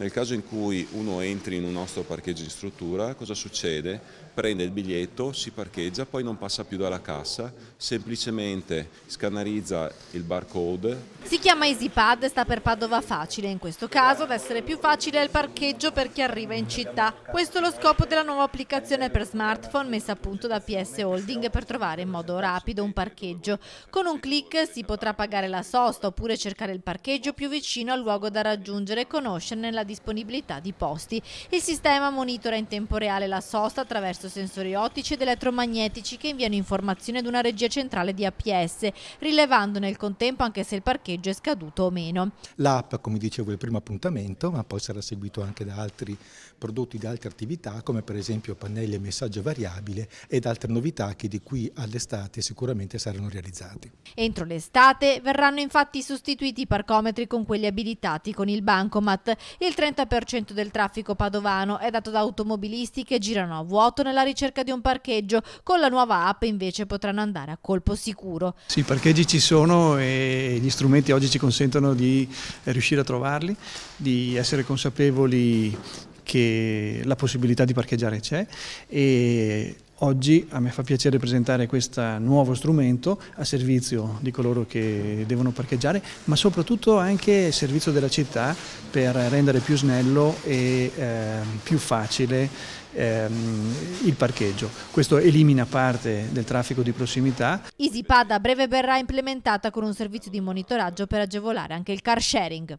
Nel caso in cui uno entri in un nostro parcheggio in struttura, cosa succede? Prende il biglietto, si parcheggia, poi non passa più dalla cassa, semplicemente scannerizza il barcode. Si chiama EasyPad, sta per Padova Facile, in questo caso ad essere più facile è il parcheggio per chi arriva in città. Questo è lo scopo della nuova applicazione per smartphone messa a punto da PS Holding per trovare in modo rapido un parcheggio. Con un clic si potrà pagare la sosta oppure cercare il parcheggio più vicino al luogo da raggiungere e conoscerne la distanza disponibilità di posti. Il sistema monitora in tempo reale la sosta attraverso sensori ottici ed elettromagnetici che inviano informazioni ad una regia centrale di APS, rilevando nel contempo anche se il parcheggio è scaduto o meno. L'app, come dicevo, è il primo appuntamento, ma poi sarà seguito anche da altri prodotti, di altre attività, come per esempio pannelli e messaggio variabile ed altre novità che di qui all'estate sicuramente saranno realizzate. Entro l'estate verranno infatti sostituiti i parcometri con quelli abilitati con il Bancomat. Il il 30% del traffico padovano è dato da automobilisti che girano a vuoto nella ricerca di un parcheggio, con la nuova app invece potranno andare a colpo sicuro. Sì, i parcheggi ci sono e gli strumenti oggi ci consentono di eh, riuscire a trovarli, di essere consapevoli che la possibilità di parcheggiare c'è e Oggi a me fa piacere presentare questo nuovo strumento a servizio di coloro che devono parcheggiare, ma soprattutto anche a servizio della città per rendere più snello e eh, più facile ehm, il parcheggio. Questo elimina parte del traffico di prossimità. EasyPad a breve verrà implementata con un servizio di monitoraggio per agevolare anche il car sharing.